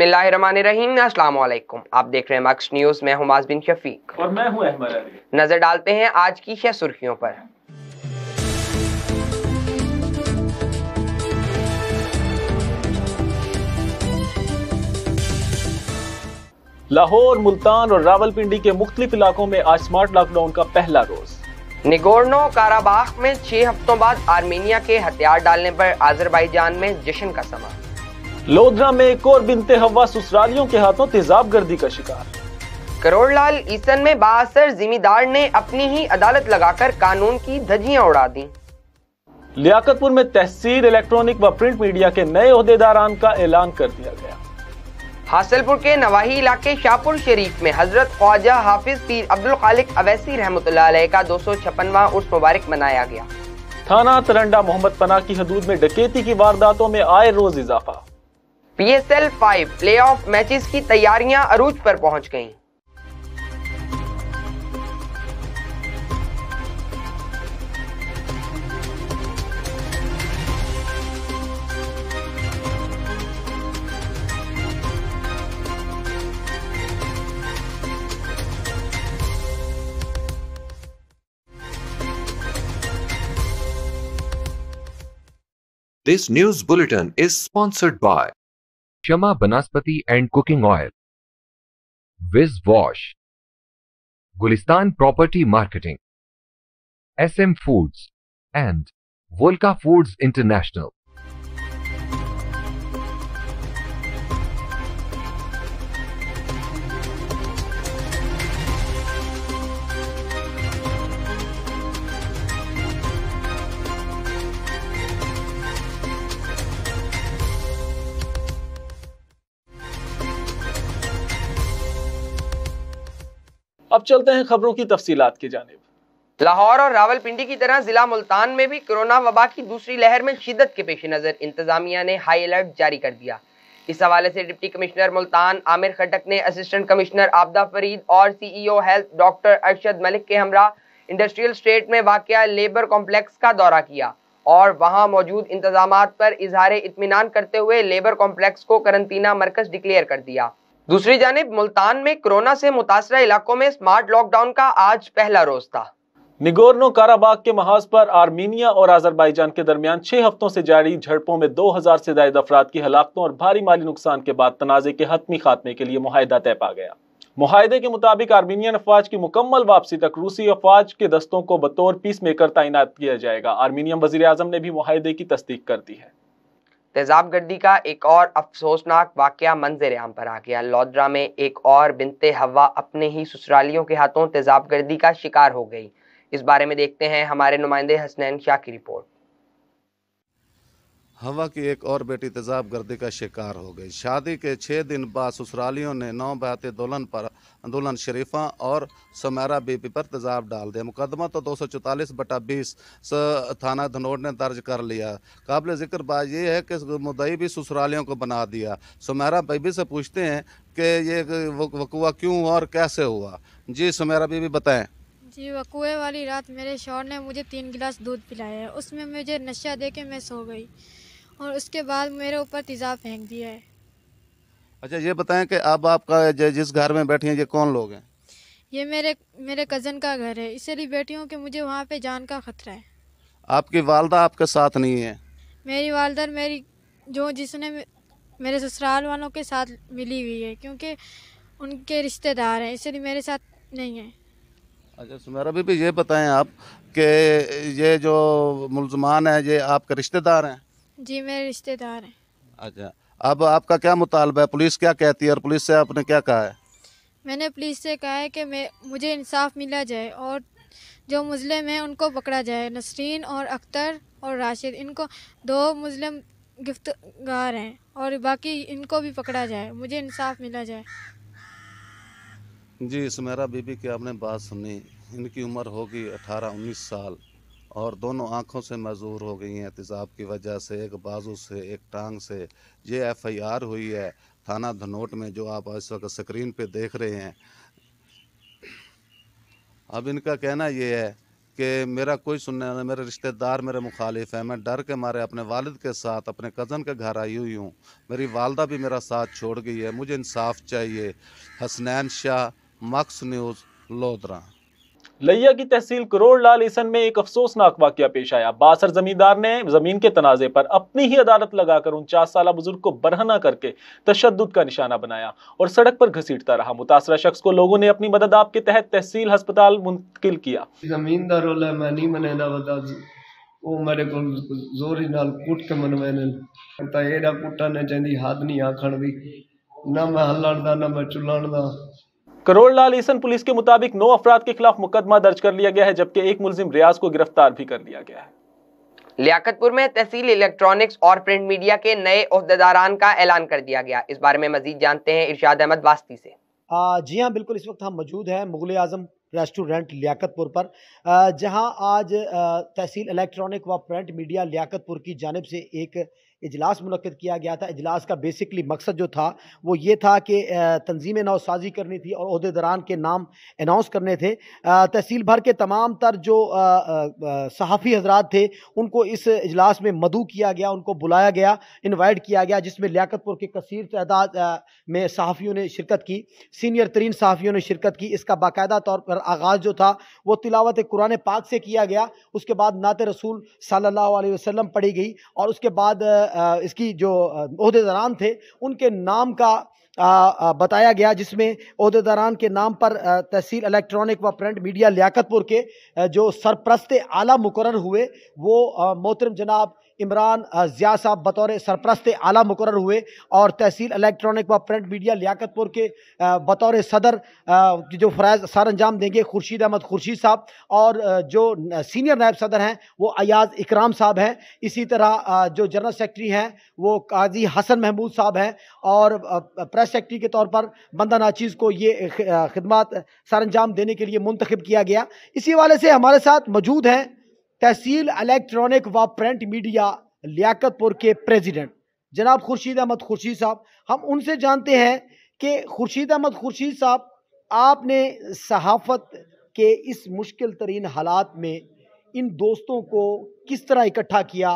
अस्सलाम वालेकुम आप देख रहे हैं मक्स न्यूज़ मैं हूं माजबिन शफीक और मैं हूं अहमद अली नज़र डालते हैं आज की छह सुर्खियों पर लाहौर मुल्तान और रावलपिंडी के मुख्तलिफ इलाकों में आज स्मार्ट लॉकडाउन का पहला रोज़ निगोर्नो काराबाख में छह हफ्तों बाद आर्मेनिया के हथियार डालने पर आजरबाईजान में जश्न का समा लोधरा में एक और बिनते हवा ससुरालियों के हाथों तेजाब गर्दी का शिकार करोड़लाल ईसन में बासर जिमीदार ने अपनी ही अदालत लगाकर कानून की धजियां उड़ा दी लियाकतपुर में तहसील इलेक्ट्रॉनिक व प्रिंट मीडिया के नए अहदेदारान का ऐलान कर दिया गया हासिलपुर के नवाही इलाके शाहपुर शरीफ में हजरत ख्वाजा हाफिज पीर अब्दुल खालिक अवैसी रहमत का दो सौ छप्पनवा उर्स मुबारक मनाया गया थाना तरंडा मोहम्मद पना की हदूद में डकैती की वारदातों में आए रोज इजाफा पीएसएल 5 प्लेऑफ मैचेस की तैयारियां अरूज पर पहुंच गईं। This news bulletin is sponsored by Shama Banaspati and Cooking Oil Viz Wash Gulistan Property Marketing SM Foods and Volca Foods International अब चलते हैं खबरों की तफसीलात की जानब लाहौर और रावलपिंडी की तरह जिला मुल्तान में भी कोरोना वबा की दूसरी लहर में शिदत के पेश नज़र इंतजामिया ने हाई अलर्ट जारी कर दिया इस हवाले से डिप्टी कमिश्नर मुल्तान आमिर खटक ने असिस्टेंट कमिश्नर आबदा फरीद और CEO health doctor Arshad Malik के हमरा इंडस्ट्रियल स्टेट में वाक़ लेबर कॉम्प्लेक्स का दौरा किया और वहाँ मौजूद इंतजाम पर इजहार इतमान करते हुए लेबर कॉम्प्लेक्स को करंतना मरकज डिक्लेयर कर दिया दूसरी जानब मुल्तान में कोरोना से मुतासर इलाकों में स्मार्ट लॉकडाउन का आज पहला रोज था निगोरनो काराबाग के महाज पर आर्मेनिया और आजरबाईजान के दरमियान छह हफ्तों से जारी झड़पों में 2000 से जायद अफराद की हलाकतों और भारी माली नुकसान के बाद तनाज़े के हतमी खात्मे के लिए माहिदा तय पा गया माहदे के मुताबिक आर्मीनियन अफवाज की मुकम्मल वापसी तक रूसी अफवाज के दस्तों को बतौर पीस मेकर तैनात किया जाएगा आर्मीनियम वजी अजम ने भी माहदे की तस्दीक कर दी है तेजाबगर्दी का एक और अफसोसनाक वाक्य मंजर आम पर आ गया लौद्रा में एक और बिनते हवा अपने ही ससुरालियों के हाथों तेजाबगर्दी का शिकार हो गई इस बारे में देखते हैं हमारे नुमाइंदे हसनैन शाह की रिपोर्ट हवा की एक और बेटी तेजाब गर्दी का शिकार हो गई शादी के छः दिन बाद ससुरालियों ने नौ बहते दुल्हन पर दुल्हन शरीफा और समेरा बीबी पर तेजाब डाल दिया मुकदमा तो दो सौ चौतालीस बटा बीस थाना धनोड़ ने दर्ज कर लिया काबिल जिक्र बात यह है कि मुदई भी ससुरालियों को बना दिया समेरा बीबी से पूछते हैं कि ये वकुआ क्यों हुआ और कैसे हुआ जी समेरा बीबी बताएँ जी वकुए वाली रात मेरे शोर ने मुझे तीन गिलास दूध पिलाया उसमें मुझे नशा दे के मैं सो गई और उसके बाद मेरे ऊपर तेजाब फेंक दिया है अच्छा ये बताएं कि अब आपका जिस घर में बैठी हैं ये कौन लोग हैं ये मेरे मेरे कज़न का घर है इसीलिए बैठी हूँ कि मुझे वहाँ पे जान का ख़तरा है आपकी वालदा आपके साथ नहीं है मेरी वालदा मेरी जो जिसने मेरे ससुराल वालों के साथ मिली हुई है क्योंकि उनके रिश्तेदार हैं इसलिए मेरे साथ नहीं है अच्छा सुमेरा बीबी ये बताएं आप कि ये जो मुलजमान है ये आपके रिश्तेदार हैं जी मेरे रिश्तेदार हैं अच्छा अब आपका क्या मुतालबा है पुलिस क्या कहती है और पुलिस से आपने क्या कहा है मैंने पुलिस से कहा है कि मैं मुझे इंसाफ मिला जाए और जो मुजलिम हैं उनको पकड़ा जाए नसरीन और अख्तर और राशिद इनको दो मुजलिम गिरफ्तार हैं और बाकी इनको भी पकड़ा जाए मुझे इंसाफ मिला जाए जी सुमेरा बीबी की आपने बात सुनी इनकी उम्र होगी अठारह उन्नीस साल और दोनों आँखों से मजबूर हो गई हैं तेजाब की वजह से एक बाजू से एक टांग से ये एफआईआर हुई है थाना धनोट में जो आप इस वक्त स्क्रीन पे देख रहे हैं अब इनका कहना ये है कि मेरा कोई सुनने वाला मेरे रिश्तेदार मेरे मुखालिफ हैं मैं डर के मारे अपने वालिद के साथ अपने कज़न के घर आई हुई हूँ मेरी वालदा भी मेरा साथ छोड़ गई है मुझे इंसाफ चाहिए हसनैन शाह मक्स न्यूज़ लोधरा लैया की तहसील करोड़ लाल ईसन में एक अफसोसनाक वाक्य पेश आया बासर जमींदार ने जमीन के तनाजे पर अपनी ही अदालत लगाकर उनचास साल बुजुर्ग को बरहना करके तशद का निशाना बनाया और सड़क पर घसीटता रहा मुतासर शख्स को लोगों ने अपनी मदद आपके तहत तहसील हस्पताल मुंतकिल किया जमींदार मैं नहीं मना ਉਹ ਮੇਰੇ ਕੋਲ ਜ਼ੋਰੀ ਨਾਲ ਕੁੱਟ ਕੇ ਮਨਵੇਂ ਨੇ ਤਾਂ ਇਹਦਾ ਕੁੱਟਾਂ ਨੇ ਜਾਂਦੀ ਹੱਦ ਨਹੀਂ ਆਖਣ ਦੀ ਨਾ ਮੈਂ ਹੱਲਣ करोड़ लाल ईसन पुलिस के मुताबिक नौ अफराद के खिलाफ मुकदमा दर्ज कर लिया गया है जबकि एक मुलजिम रियाज को गिरफ्तार भी कर लिया गया है लियाकतपुर में तहसील इलेक्ट्रॉनिक्स और प्रिंट मीडिया के नए अहदेदारान का ऐलान कर दिया गया इस बारे में मजीद जानते हैं इर्शाद अहमद वास्ती से आ, जी हाँ बिल्कुल इस वक्त हम मौजूद हैं मुगल आजम रेस्टोरेंट लियाकतपुर पर जहाँ आज तहसील इलेक्ट्रॉनिक व प्रिंट मीडिया लियाकतपुर की जानब से एक इजलास मनद किया गया था इजलास का बेसिकली मकसद जो था वो ये था कि तंजीम नौसाजी करनी थी और अहदेदरान के नाम अनाउंस करने थे तहसील भर के तमाम तर जो सहाफ़ी हजरात थे उनको इस इजलास में मदू किया गया उनको बुलाया गया इन्वाइट किया गया जिसमें लियाकतपुर के कसर तदाद में सहाफ़ियों ने शिरकत की सीनियर तरीन सहाफ़ियों ने शिरकत की इसका बाकायदा तौर पर आगाज़ जो था वो तिलावत कुरान पाक से किया गया उसके बाद नात रसूल सल्ला वसम पढ़ी गई और उसके बाद इसकी जो अहदेदारान थे उनके नाम का बताया गया जिसमें अहदेदारान के नाम पर तहसील इलेक्ट्रॉनिक व प्रिंट मीडिया लियाकतपुर के जो सरप्रस्त आला मुकर हुए वो मोहतरम जनाब इमरान ज़िया साहब बतौर सरप्रस्त आला मुकर हुए और तहसील इलेक्ट्रॉनिक व प्रिंट मीडिया लियाकतपुर के बतौर सदर जो फ़रज़ सर अंजाम देंगे खुर्शीद अहमद खुर्शीद साहब और जो सीनियर नायब सदर हैं वो अयाज इकराम साहब हैं इसी तरह जो जनरल सेक्रेटरी हैं वो काजी हसन महमूद साहब हैं और प्रेस सेक्रेटरी के तौर पर बंदा नाचीज़ को ये खदमात सर अंजाम देने के लिए मुंतखब किया गया इसी हवाले से हमारे साथ मौजूद हैं तहसील इलेक्ट्रॉनिक व प्रिंट मीडिया लियाकतपुर के प्रेसिडेंट जनाब खुर्शीद अहमद खुर्शीद साहब हम उनसे जानते हैं कि खुर्शीद अहमद खुर्शीद साहब आपने सहाफ़त के इस मुश्किल तरीन हालात में इन दोस्तों को किस तरह इकट्ठा किया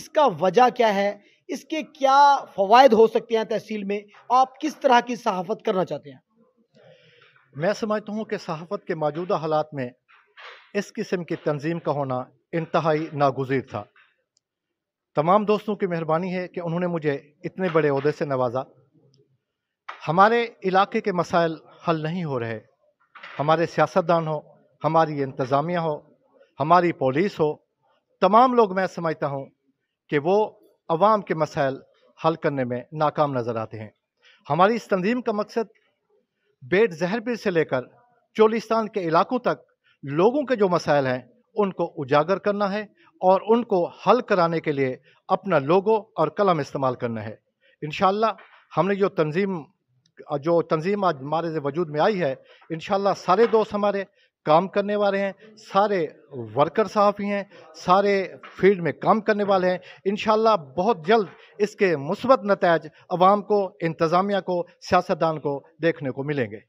इसका वजह क्या है इसके क्या फ़वाद हो सकते हैं तहसील में आप किस तरह की सहाफ़त करना चाहते हैं मैं समझता हूँ कि सहाफ़त के मौजूदा हालात में इस किस्म की तंजीम का होना इंतहाई नागुजीर था तमाम दोस्तों की मेहरबानी है कि उन्होंने मुझे इतने बड़े अहदे से नवाजा हमारे इलाके के मसाइल हल नहीं हो रहे हमारे सियासतदान हो हमारी इंतज़ामिया हो हमारी पुलिस हो तमाम लोग मैं समझता हूँ कि वो अवाम के मसाइल हल करने में नाकाम नज़र आते हैं हमारी इस तंजीम का मकसद बेट जहरपीर से लेकर चोलिस्तान के इलाकों तक लोगों के जो मसाइल हैं उनको उजागर करना है और उनको हल कराने के लिए अपना लोगो और कलम इस्तेमाल करना है इन हमने जो तंजीम जो तंजीम आज हमारे वजूद में आई है इन सारे दोस्त हमारे काम करने वाले हैं सारे वर्कर साहब ही हैं सारे फील्ड में काम करने वाले हैं इन बहुत जल्द इसके मुस्बत नतज अवाम को इंतज़ामिया को सियासतदान को देखने को मिलेंगे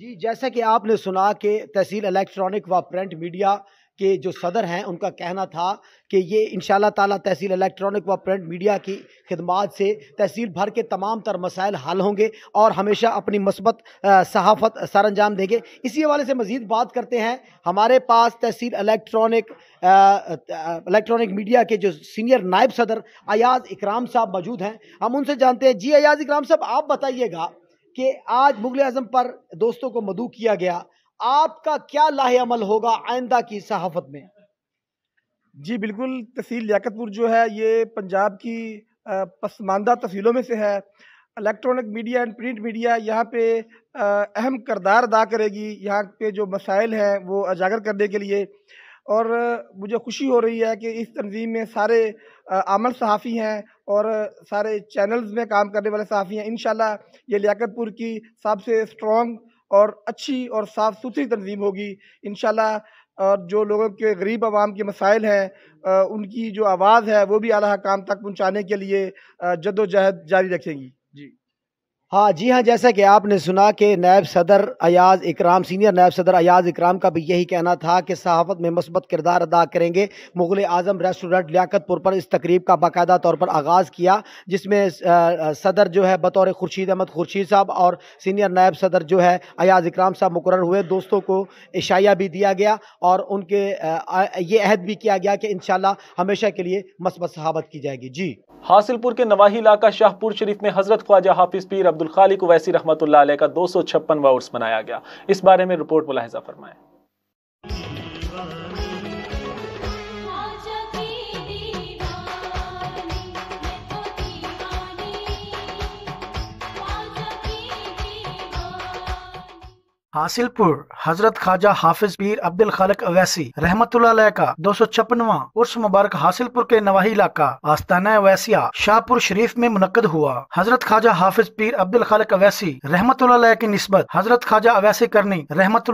जी जैसा कि आपने सुना कि तहसील इलेक्ट्रॉनिक व प्रिंट मीडिया के जो सदर हैं उनका कहना था कि ये इन ताला तहसील इलेक्ट्रॉनिक व प्रिंट मीडिया की खदमात से तहसील भर के तमाम तर मसाइल हल होंगे और हमेशा अपनी मस्बत सहाफत सर अंजाम देंगे इसी हवाले से मज़ीद बात करते हैं हमारे पास तहसील इलेक्ट्रॉनिक इलेक्ट्रॉनिक मीडिया के जो सीनियर नायब सदर अयाज इकराम साहब मौजूद हैं हम उनसे जानते हैं जी अयाज इकराम साहब आप बताइएगा कि आज मुगल अजम पर दोस्तों को मदू किया गया आपका क्या लाहे अमल होगा आइंदा की सहाफत में जी बिल्कुल तहसील लियाकतपुर जो है ये पंजाब की पसमानदा तहसीलों में से है electronic media and print media यहाँ पे अहम करदार अदा करेगी यहाँ पे जो मसाइल हैं वो उजागर करने के लिए और मुझे खुशी हो रही है कि इस तंजीम में सारे आमल सहाफ़ी हैं और सारे चैनल्स में काम करने वाले सहाफ़ी हैं इन ये लियाकतपुर की सबसे स्ट्रॉन्ग और अच्छी और साफ़ सुथरी तंजीम होगी इन और जो लोगों के गरीब आवाम के मसाइल हैं उनकी जो आवाज़ है वो भी अला काम तक पहुँचाने के लिए जदोजहद जारी रखेंगी जी हाँ जी हाँ जैसा कि आपने सुना कि नायब सदर अयाज इकराम सीनियर नायब सदर अयाज इकराम का भी यही कहना था कि सहाफत में मस्बत किरदार अदा करेंगे मुग़ल आज़म रेस्टोरेंट लियाकतपुर पर इस तकरीब का बाकायदा तौर पर आगाज़ किया जिसमें सदर जो है बतौर खुर्शीद अहमद खुर्शीद साहब और सीनियर नायब सदर जो है अयाज इकराम साहब मुकर हुए दोस्तों को इशाया भी दिया गया और उनके ये अहद भी किया गया कि इन हमेशा के लिए मस्बत सहाबत की जाएगी जी हासिलपुर के नवाही इलाका शाहपुर शरीफ में हज़रत ख्वाजा हाफिज़ पीर अब्दुल अब्दुल खालिक वैसी रहमत का दो सौ छप्पनवा उर्स मनाया गया इस बारे में रिपोर्ट मुलाहजा फरमाएं हासिलपुर हजरत खाजा हाफिज पीर अब्दुल खालिक अवैसी रहमत का दो सौ छप्पनवा उर्स मुबारक हासिलपुर के नवाही इलाका आस्ताना अवैसिया शाहपुर शरीफ में मुनद हुआ हजरत खाजा हाफिज पीर अब्दुल खालिक अवैसी रहमत की नस्बत हजरत खाजा अवैसी करनी रहमत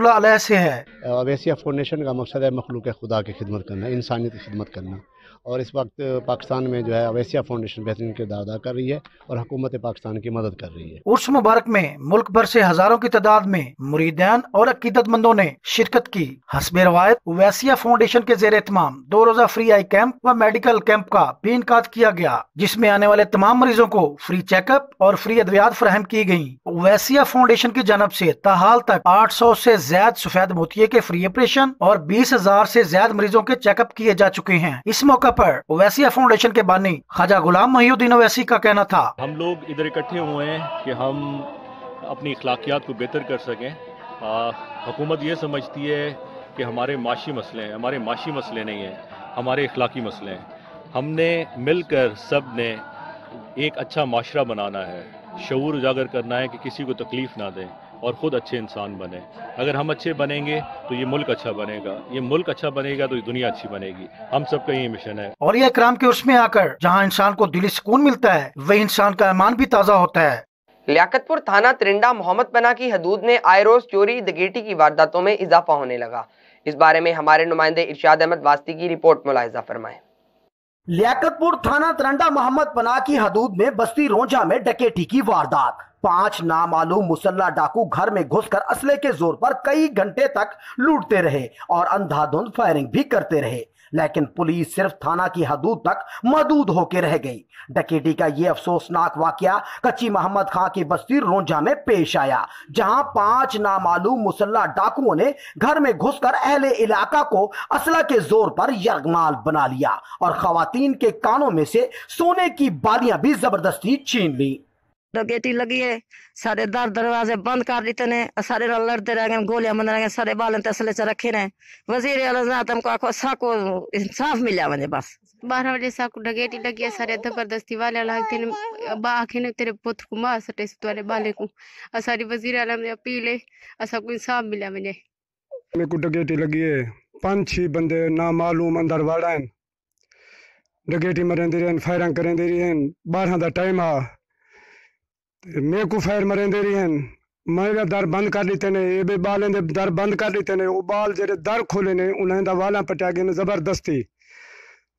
से है अवैसिया फाउंडेशन का मकसद है मखलूक खुदा की खिदमत करना इंसानियत की खिदमत करना और इस वक्त पाकिस्तान में जो है अवैसिया फाउंडेशन बेहतरीन किरदार अदा कर रही है और हुकूमत पाकिस्तान की मदद कर रही है उर्स मुबारक में मुल्क भर से हजारों की तादाद में मुरीदान और अकीदतमंदों ने शिरकत की हसब रवायत अवैसिया फाउंडेशन के जेर तमाम दो रोजा फ्री आई कैंप व मेडिकल कैंप का भी इनका किया गया जिसमे आने वाले तमाम मरीजों को फ्री चेकअप और फ्री अद्वियात फ्राहम की गयी अवैसिया फाउंडेशन की जनब ऐसी तहाल तक आठ सौ ऐसी ज्यादा सफेद मोतिये के फ्री ऑपरेशन और बीस हजार ऐसी ज्यादा मरीजों के चेकअप किए जा चुके हैं इस मौका अपर ओवैसिया फाउंडेशन के बानी खाजा गुलाम महीउद्दीन ओवैसी का कहना था हम लोग इधर इकट्ठे हुए हैं कि हम अपनी अखलाकियात को बेहतर कर सकें हुकूमत ये समझती है कि हमारे माशी मसले हैं हमारे माशी मसले नहीं हैं हमारे अखलाकी मसले हैं हमने मिलकर सब ने एक अच्छा माशरा बनाना है शूर उजागर करना है कि किसी को तकलीफ़ ना दें और ख़ुद अच्छे इंसान बने अगर हम अच्छे बनेंगे तो ये मुल्क अच्छा बनेगा ये मुल्क अच्छा बनेगा तो ये दुनिया अच्छी बनेगी हम सबका ये मिशन है और ये क्राम के उसमें आकर जहाँ इंसान को दिली सुकून मिलता है वही इंसान का ईमान भी ताज़ा होता है लियाकतपुर थाना त्रिंडा मोहम्मद पना की हदूद में आए रोज चोरी दगेटी की वारदातों में इजाफा होने लगा इस बारे में हमारे नुमाइंदे इर्शाद अहमद वास्ती की रिपोर्ट मुलायजा फरमाए लियाकतपुर थाना तिरंडा मोहम्मद पना की हदूद में बस्ती रोजा में डकेटी की वारदात पांच नामालूम मुसल्ला डाकू घर में घुसकर असले के जोर पर कई घंटे तक लूटते रहे और अंधाधुंध फायरिंग भी करते रहे लेकिन पुलिस सिर्फ थाना की हदूद तक मदूद होके रह गई डकेटी का यह अफसोसनाक वाकया कच्ची मोहम्मद खां की बस्ती रोंजा में पेश आया जहां पांच नामालूम मुसल्ला डाकुओं ने घर में घुसकर अहले इलाका को असला के जोर पर यरगमाल बना लिया और खातन के कानों में से सोने की बालियां भी जबरदस्ती छीन ली डकेटी लगी है सारे दर दरवाजे बंद कर दिते ने सारे लड़ते रह गए गोलियां बंद रह गए सारे बाल तसले च रखे ने वजीर आलम हमको आखो साको इंसाफ मिले मुझे बस बारह बजे साको डकेटी लगी है सारे जबरदस्ती वाले लगते ने बाखे ने तेरे पुत्र को मार सटे वाले बाले को सारी वजीर आलम ने अपील है असा को इंसाफ मिले मुझे मेरे को डकेटी लगी है पांच छह बंदे ना मालूम अंदर वाड़ा है डकेटी रहे हैं फायरिंग करें दे रहे हैं बारह का टाइम आ मेकू फैर मरेंदे रही हैं मेरे दर बंद कर दिते ने ये भी बालें दे दर बंद कर दिते ने वो बाल जेडे दर खोले ने उन्हें दा वाला पटागे ने जबरदस्ती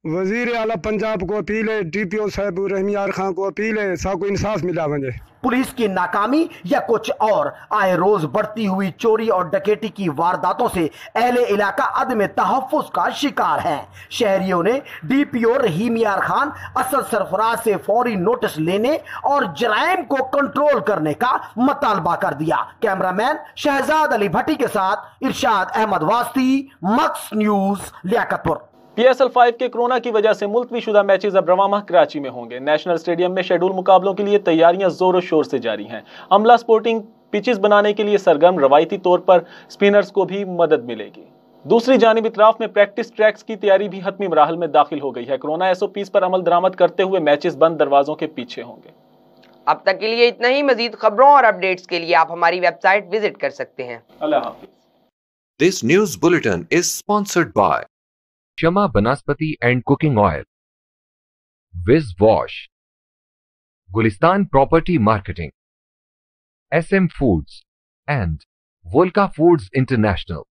वजीर आला पंजाब को अपील है डी पी ओ साहब रहमियार खान को अपील है सबको इंसाफ मिला मुझे पुलिस की नाकामी या कुछ और आए रोज बढ़ती हुई चोरी और डकेटी की वारदातों से अहले इलाका अदम तहफ़ का शिकार है शहरियों ने D P O Rahim Yar Khan असल सरफराज से फौरी नोटिस लेने और जराइम को कंट्रोल करने का मतालबा कर दिया कैमरामैन शहजाद अली भट्टी के साथ Irshad Ahmed Wasti Max news Liaquatpur PSL 5 के कोरोना की वजह से मुल्तवी शुदा मैचेस अब रवाना कराची में होंगे नेशनल स्टेडियम में शेड्यूल मुकाबलों के लिए तैयारियां जोरों शोर से जारी हैं अमला स्पोर्टिंग पिचेस बनाने के लिए सरगर्म रवायती तौर पर स्पिनर्स को भी मदद मिलेगी दूसरी जानब इतराफ में प्रैक्टिस ट्रैक्स की तैयारी भी हतमी मराहल में दाखिल हो गई है कोरोना एस पर अमल दरामद करते हुए मैचेस बंद दरवाजों के पीछे होंगे अब तक के लिए इतना ही मजीद खबरों और अपडेट्स के लिए आप हमारी वेबसाइट विजिट कर सकते हैं अल्लाह हाफिज this news bulletin is sponsored by Chama banaspati and cooking oil. Viz Wash. Gulistan Property Marketing. SM Foods and Volca Foods International.